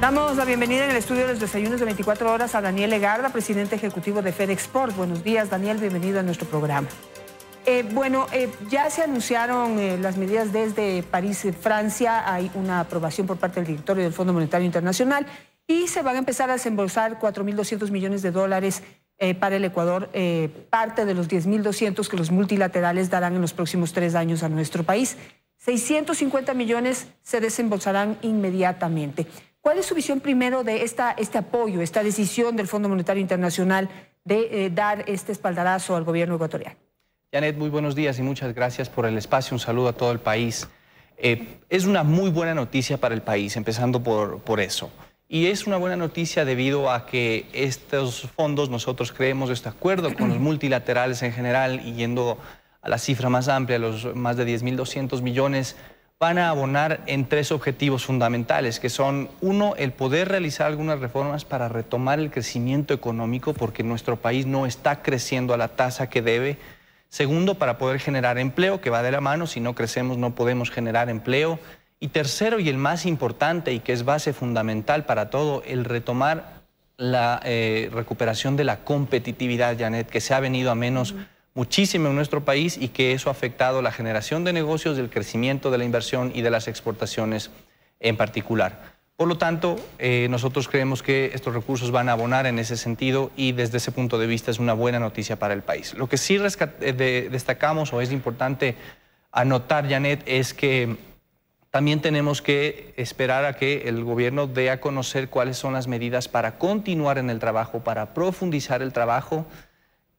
Damos la bienvenida en el estudio de los desayunos de 24 horas a Daniel Legarda, presidente ejecutivo de FedExport. Buenos días, Daniel, bienvenido a nuestro programa. Eh, bueno, eh, ya se anunciaron eh, las medidas desde París, Francia. Hay una aprobación por parte del directorio del Fondo Monetario Internacional y se van a empezar a desembolsar 4.200 millones de dólares para el Ecuador, parte de los 10.200 que los multilaterales darán en los próximos tres años a nuestro país. 650 millones se desembolsarán inmediatamente. ¿Cuál es su visión primero de esta, este apoyo, esta decisión del Fondo Monetario Internacional de eh, dar este espaldarazo al gobierno ecuatoriano? Janet, muy buenos días y muchas gracias por el espacio. Un saludo a todo el país. Eh, es una muy buena noticia para el país, empezando por, por eso. Y es una buena noticia debido a que estos fondos, nosotros creemos este acuerdo con los multilaterales en general, y yendo a la cifra más amplia, los más de 10.200 millones van a abonar en tres objetivos fundamentales, que son, uno, el poder realizar algunas reformas para retomar el crecimiento económico, porque nuestro país no está creciendo a la tasa que debe. Segundo, para poder generar empleo, que va de la mano, si no crecemos no podemos generar empleo. Y tercero, y el más importante, y que es base fundamental para todo, el retomar la eh, recuperación de la competitividad, Janet, que se ha venido a menos muchísimo en nuestro país y que eso ha afectado la generación de negocios, del crecimiento de la inversión y de las exportaciones en particular. Por lo tanto, eh, nosotros creemos que estos recursos van a abonar en ese sentido y desde ese punto de vista es una buena noticia para el país. Lo que sí eh, destacamos o es importante anotar, Janet, es que también tenemos que esperar a que el gobierno dé a conocer cuáles son las medidas para continuar en el trabajo, para profundizar el trabajo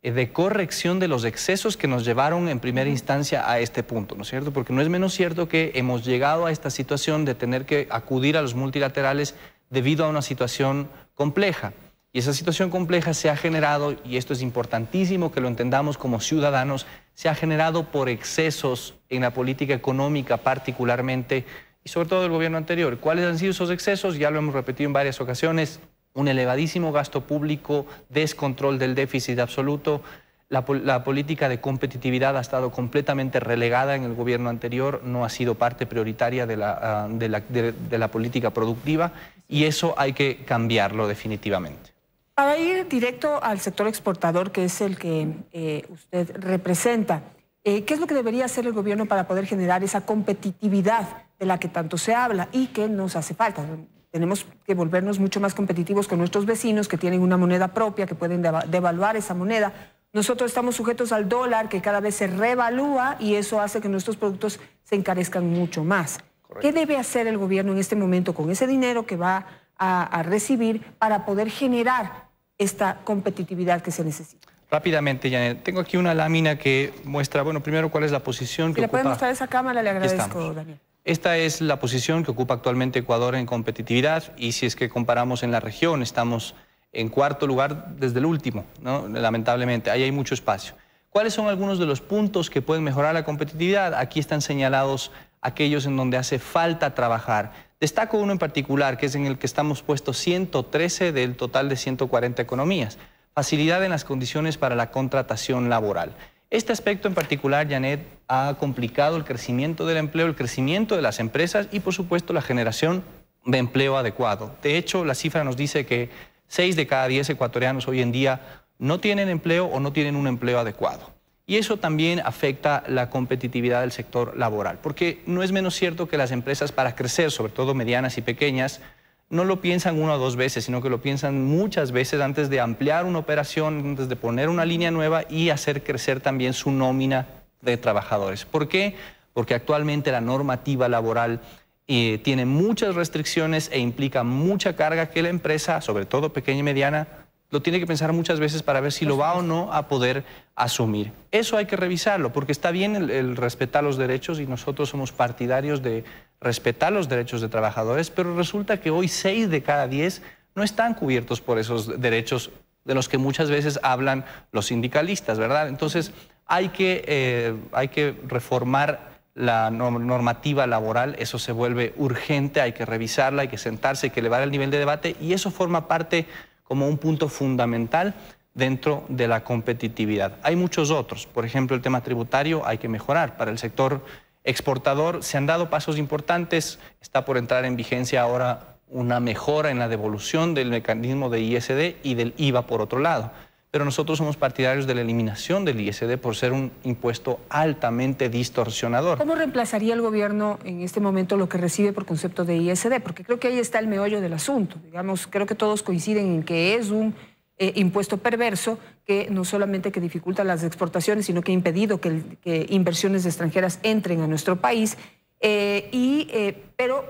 eh, de corrección de los excesos que nos llevaron en primera instancia a este punto, ¿no es cierto? Porque no es menos cierto que hemos llegado a esta situación de tener que acudir a los multilaterales debido a una situación compleja. Y esa situación compleja se ha generado, y esto es importantísimo que lo entendamos como ciudadanos, se ha generado por excesos en la política económica particularmente, y sobre todo del gobierno anterior. ¿Cuáles han sido esos excesos? Ya lo hemos repetido en varias ocasiones, un elevadísimo gasto público, descontrol del déficit absoluto. La, política de competitividad ha estado completamente relegada en el gobierno anterior, no ha sido parte prioritaria ah, de la, política productiva y eso hay que cambiarlo definitivamente. Para ir directo al sector exportador, que es el que eh, usted representa, eh, ¿qué es lo que debería hacer el gobierno para poder generar esa competitividad de la que tanto se habla y que nos hace falta? Tenemos que volvernos mucho más competitivos con nuestros vecinos que tienen una moneda propia, que pueden devaluar esa moneda. Nosotros estamos sujetos al dólar que cada vez se revalúa y eso hace que nuestros productos se encarezcan mucho más. ¿Qué debe hacer el gobierno en este momento con ese dinero que va a, recibir para poder generar esta competitividad que se necesita? Rápidamente, Janet, tengo aquí una lámina que muestra, bueno, primero cuál es la posición que le ¿Le puede mostrar esa cámara, le agradezco, Daniel. Esta es la posición que ocupa actualmente Ecuador en competitividad y si es que comparamos en la región, estamos en cuarto lugar desde el último, lamentablemente, ahí hay mucho espacio. ¿Cuáles son algunos de los puntos que pueden mejorar la competitividad? Aquí están señalados aquellos en donde hace falta trabajar. Destaco uno en particular, que es en el que estamos puestos 113 del total de 140 economías. Facilidad en las condiciones para la contratación laboral. Este aspecto en particular, Janet, ha complicado el crecimiento del empleo, el crecimiento de las empresas y, por supuesto, la generación de empleo adecuado. De hecho, la cifra nos dice que 6 de cada 10 ecuatorianos hoy en día no tienen empleo o no tienen un empleo adecuado. Y eso también afecta la competitividad del sector laboral, porque no es menos cierto que las empresas para crecer, sobre todo medianas y pequeñas, no lo piensan una o dos veces, sino que lo piensan muchas veces antes de ampliar una operación, antes de poner una línea nueva y hacer crecer también su nómina de trabajadores. ¿Por qué? Porque actualmente la normativa laboral eh, tiene muchas restricciones e implica mucha carga que la empresa, sobre todo pequeña y mediana, lo tiene que pensar muchas veces para ver si lo va o no a poder asumir. Eso hay que revisarlo, porque está bien el, el respetar los derechos y nosotros somos partidarios de respetar los derechos de trabajadores, pero resulta que hoy seis de cada diez no están cubiertos por esos derechos de los que muchas veces hablan los sindicalistas, ¿verdad? Entonces, hay que, eh, hay que reformar la normativa laboral, eso se vuelve urgente, hay que revisarla, hay que sentarse, hay que elevar el nivel de debate y eso forma parte como un punto fundamental dentro de la competitividad. Hay muchos otros, por ejemplo, el tema tributario hay que mejorar para el sector exportador se han dado pasos importantes, está por entrar en vigencia ahora una mejora en la devolución del mecanismo de ISD y del IVA por otro lado. Pero nosotros somos partidarios de la eliminación del ISD por ser un impuesto altamente distorsionador. ¿Cómo reemplazaría el gobierno en este momento lo que recibe por concepto de ISD? Porque creo que ahí está el meollo del asunto. Digamos, creo que todos coinciden en que es un eh, impuesto perverso que no solamente que dificulta las exportaciones, sino que ha impedido que, inversiones extranjeras entren a nuestro país. Eh, y, eh, pero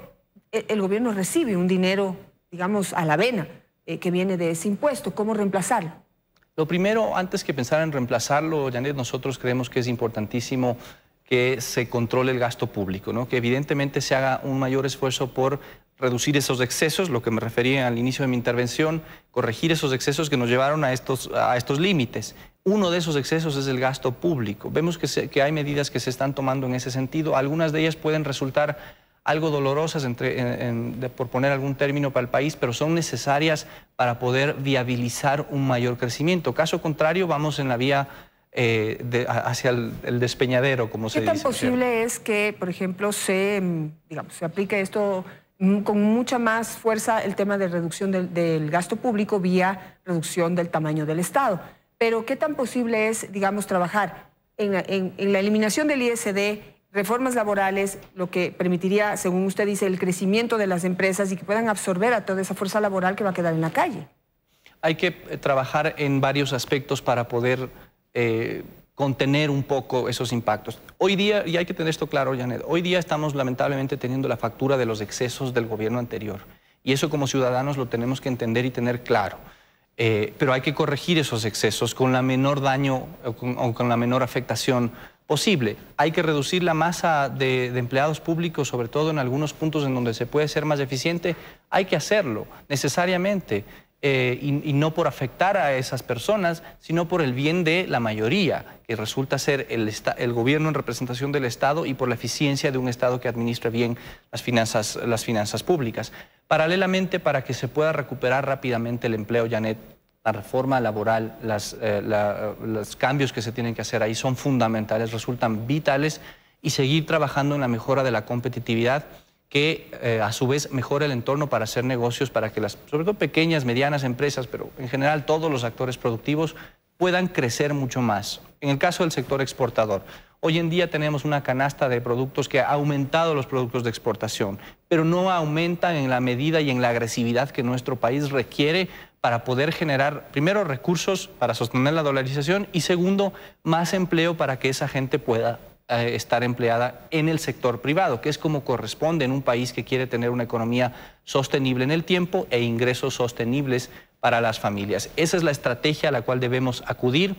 e, el gobierno recibe un dinero, digamos, a la vena que viene de ese impuesto. ¿Cómo reemplazarlo? Lo primero, antes que pensar en reemplazarlo, Janet, nosotros creemos que es importantísimo que se controle el gasto público, ¿no? que evidentemente se haga un mayor esfuerzo por reducir esos excesos, lo que me refería al inicio de mi intervención, corregir esos excesos que nos llevaron a estos, a estos límites. Uno de esos excesos es el gasto público. Vemos que, que hay medidas que se están tomando en ese sentido. Algunas de ellas pueden resultar algo dolorosas, entre, por poner algún término para el país, pero son necesarias para poder viabilizar un mayor crecimiento. Caso contrario, vamos en la vía eh, hacia el, despeñadero, como se dice. ¿Qué tan posible es que, por ejemplo, se, mm, se aplique esto Mm, con mucha más fuerza el tema de reducción del, gasto público vía reducción del tamaño del Estado. Pero ¿qué tan posible es, digamos, trabajar en, la eliminación del ISD, reformas laborales, lo que permitiría, según usted dice, el crecimiento de las empresas y que puedan absorber a toda esa fuerza laboral que va a quedar en la calle? Hay que eh, trabajar en varios aspectos para poder eh, contener un poco esos impactos. Hoy día, y hay que tener esto claro, Janet, hoy día estamos lamentablemente teniendo la factura de los excesos del gobierno anterior. Y eso como ciudadanos lo tenemos que entender y tener claro. Eh, pero hay que corregir esos excesos con la menor daño eh, o con, la menor afectación posible. Hay que reducir la masa de, de, empleados públicos, sobre todo en algunos puntos en donde se puede ser más eficiente. Hay que hacerlo, necesariamente. Eh, y, no por afectar a esas personas, sino por el bien de la mayoría, que resulta ser el, gobierno en representación del Estado y por la eficiencia de un Estado que administre bien las finanzas, las finanzas públicas. Paralelamente, para que se pueda recuperar rápidamente el empleo, Janet, la reforma laboral, eh, los cambios que se tienen que hacer ahí son fundamentales, resultan vitales y seguir trabajando en la mejora de la competitividad que eh, a su vez mejora el entorno para hacer negocios, para que las, sobre todo pequeñas, medianas empresas, pero en general todos los actores productivos puedan crecer mucho más. En el caso del sector exportador, hoy en día tenemos una canasta de productos que ha aumentado los productos de exportación, pero no aumentan en la medida y en la agresividad que nuestro país requiere para poder generar, primero, recursos para sostener la dolarización y segundo, más empleo para que esa gente pueda estar empleada en el sector privado, que es como corresponde en un país que quiere tener una economía sostenible en el tiempo e ingresos sostenibles para las familias. Esa es la estrategia a la cual debemos acudir.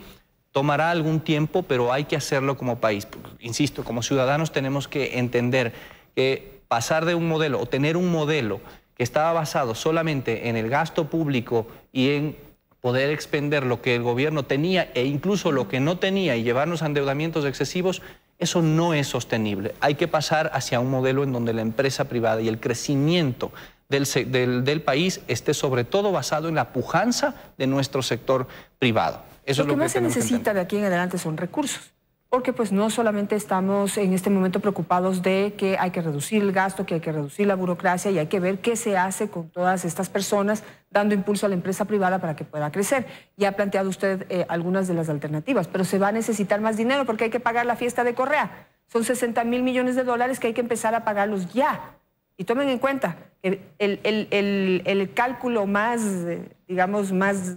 Tomará algún tiempo, pero hay que hacerlo como país. Insisto, como ciudadanos tenemos que entender que pasar de un modelo o tener un modelo que estaba basado solamente en el gasto público y en poder expender lo que el gobierno tenía e incluso lo que no tenía y llevarnos a endeudamientos excesivos eso no es sostenible. Hay que pasar hacia un modelo en donde la empresa privada y el crecimiento del, país esté sobre todo basado en la pujanza de nuestro sector privado. Eso lo, es lo que más se necesita de aquí en adelante son recursos porque pues no solamente estamos en este momento preocupados de que hay que reducir el gasto, que hay que reducir la burocracia y hay que ver qué se hace con todas estas personas, dando impulso a la empresa privada para que pueda crecer. Ya ha planteado usted eh, algunas de las alternativas, pero se va a necesitar más dinero porque hay que pagar la fiesta de Correa. Son 60 mil millones de dólares que hay que empezar a pagarlos ya. Y tomen en cuenta que el, cálculo más, eh, digamos, más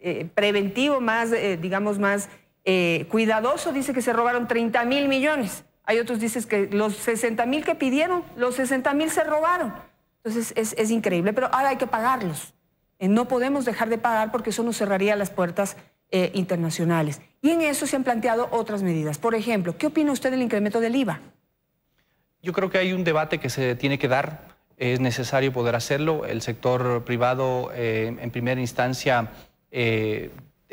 eh, preventivo, más, digamos, más eh, cuidadoso dice que se robaron 30 mil millones. Hay otros dicen que los 60 mil que pidieron, los 60 mil se robaron. Entonces es, increíble, pero ahora hay que pagarlos. Eh, no podemos dejar de pagar porque eso nos cerraría las puertas eh, internacionales. Y en eso se han planteado otras medidas. Por ejemplo, ¿qué opina usted del incremento del IVA? Yo creo que hay un debate que se tiene que dar. Es necesario poder hacerlo. El sector privado, en primera instancia,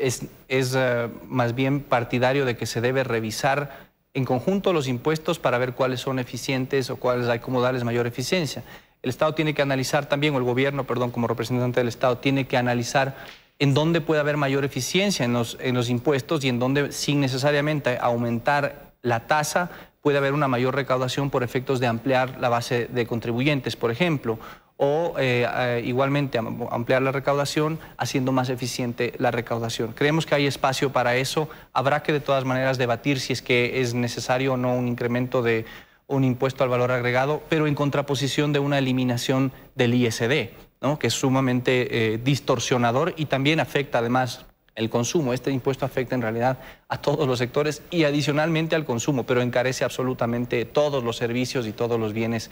es, eh, más bien partidario de que se debe revisar en conjunto los impuestos para ver cuáles son eficientes o cuáles hay como darles mayor eficiencia. El Estado tiene que analizar también, o el gobierno, perdón, como representante del Estado, tiene que analizar en dónde puede haber mayor eficiencia en los, en los impuestos y en dónde, sin necesariamente aumentar la tasa, puede haber una mayor recaudación por efectos de ampliar la base de contribuyentes, por ejemplo, o eh, eh, igualmente ampliar la recaudación haciendo más eficiente la recaudación. Creemos que hay espacio para eso. Habrá que de todas maneras debatir si es que es necesario o no un incremento de un impuesto al valor agregado, pero en contraposición de una eliminación del ISD, ¿no? que es sumamente eh, distorsionador y también afecta además el consumo. Este impuesto afecta en realidad a todos los sectores y adicionalmente al consumo, pero encarece absolutamente todos los servicios y todos los bienes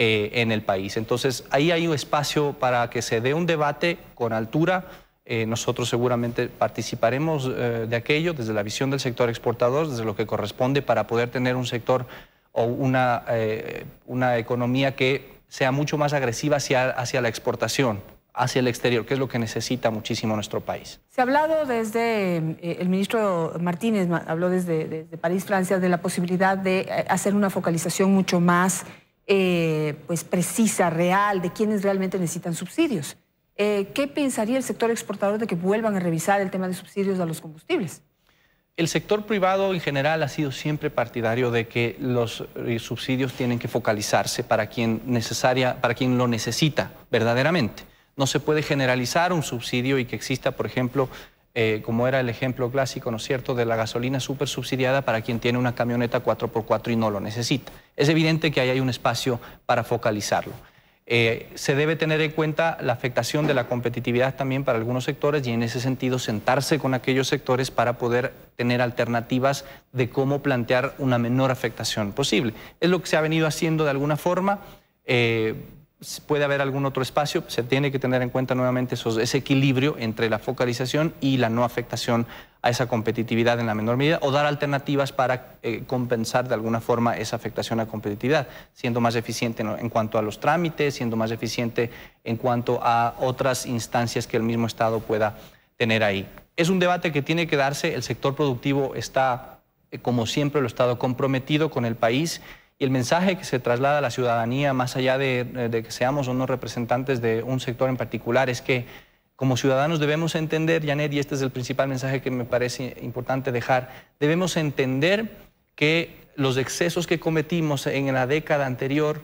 eh, en el país. Entonces, ahí hay un espacio para que se dé un debate con altura. Eh, nosotros seguramente participaremos eh, de aquello desde la visión del sector exportador, desde lo que corresponde para poder tener un sector o una, una economía que sea mucho más agresiva hacia, hacia la exportación, hacia el exterior, que es lo que necesita muchísimo nuestro país. Se ha hablado desde, el ministro Martínez habló desde, desde, París, Francia, de la posibilidad de hacer una focalización mucho más eh, pues precisa, real, de quienes realmente necesitan subsidios. Eh, ¿Qué pensaría el sector exportador de que vuelvan a revisar el tema de subsidios a los combustibles? El sector privado en general ha sido siempre partidario de que los eh, subsidios tienen que focalizarse para quien, necesaria, para quien lo necesita verdaderamente. No se puede generalizar un subsidio y que exista, por ejemplo, como era el ejemplo clásico, ¿no es cierto?, de la gasolina súper subsidiada para quien tiene una camioneta 4x4 y no lo necesita. Es evidente que ahí hay un espacio para focalizarlo. Eh, se debe tener en cuenta la afectación de la competitividad también para algunos sectores y en ese sentido sentarse con aquellos sectores para poder tener alternativas de cómo plantear una menor afectación posible. Es lo que se ha venido haciendo de alguna forma. Eh, puede haber algún otro espacio, se tiene que tener en cuenta nuevamente esos, ese equilibrio entre la focalización y la no afectación a esa competitividad en la menor medida o dar alternativas para eh, compensar de alguna forma esa afectación a competitividad, siendo más eficiente en, cuanto a los trámites, siendo más eficiente en cuanto a otras instancias que el mismo Estado pueda tener ahí. Es un debate que tiene que darse, el sector productivo está, eh, como siempre lo ha estado, comprometido con el país y el mensaje que se traslada a la ciudadanía, más allá eh, de, que seamos o no representantes de un sector en particular, es que como ciudadanos debemos entender, Janet, y este es el principal mensaje que me parece importante dejar, debemos entender que los excesos que cometimos en la década anterior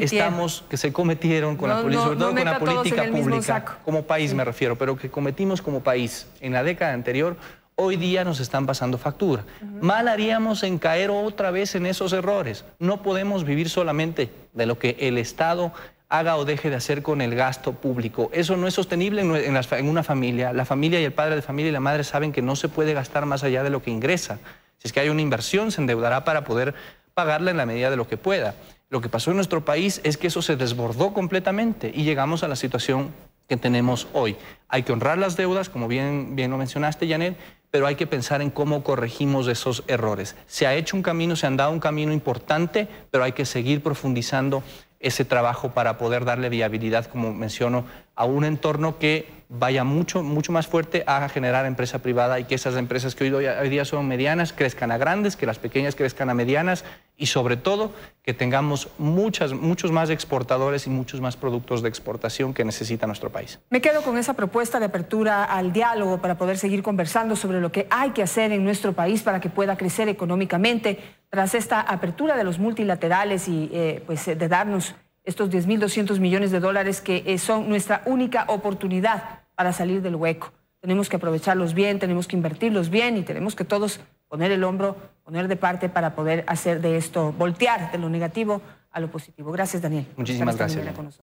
estamos que se cometieron con la política, la pública, como país me refiero, pero que cometimos como país en la década anterior hoy día nos están pasando factura. Mal haríamos en caer otra vez en esos errores. No podemos vivir solamente de lo que el Estado haga o deje de hacer con el gasto público. Eso no es sostenible en, una familia. La familia y el padre de familia y la madre saben que no se puede gastar más allá de lo que ingresa. Si es que hay una inversión, se endeudará para poder pagarla en la medida de lo que pueda. Lo que pasó en nuestro país es que eso se desbordó completamente y llegamos a la situación que tenemos hoy. Hay que honrar las deudas, como bien, bien lo mencionaste, Janet, pero hay que pensar en cómo corregimos esos errores. Se ha hecho un camino, se han dado un camino importante, pero hay que seguir profundizando ese trabajo para poder darle viabilidad, como menciono, a un entorno que vaya mucho, mucho más fuerte a generar empresa privada y que esas empresas que hoy, día son medianas crezcan a grandes, que las pequeñas crezcan a medianas y sobre todo que tengamos muchas, muchos más exportadores y muchos más productos de exportación que necesita nuestro país. Me quedo con esa propuesta de apertura al diálogo para poder seguir conversando sobre lo que hay que hacer en nuestro país para que pueda crecer económicamente tras esta apertura de los multilaterales y eh, pues de darnos estos 10.200 millones de dólares que eh, son nuestra única oportunidad para salir del hueco. Tenemos que aprovecharlos bien, tenemos que invertirlos bien y tenemos que todos poner el hombro, poner de parte para poder hacer de esto, voltear de lo negativo a lo positivo. Gracias, Daniel. Muchísimas gracias.